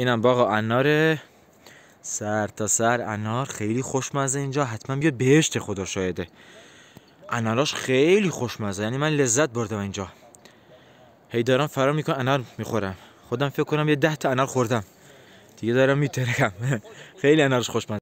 اینم باغ اناره سر تا سر انار خیلی خوشمزه اینجا حتما بیاد بهشت خدا شایده اناراش خیلی خوشمزه یعنی من لذت بردم اینجا هی دارم فرار میکنم انار میخورم خودم فکر کنم یه ده تا انار خوردم دیگه دارم میترکم خیلی انارش خوشمزه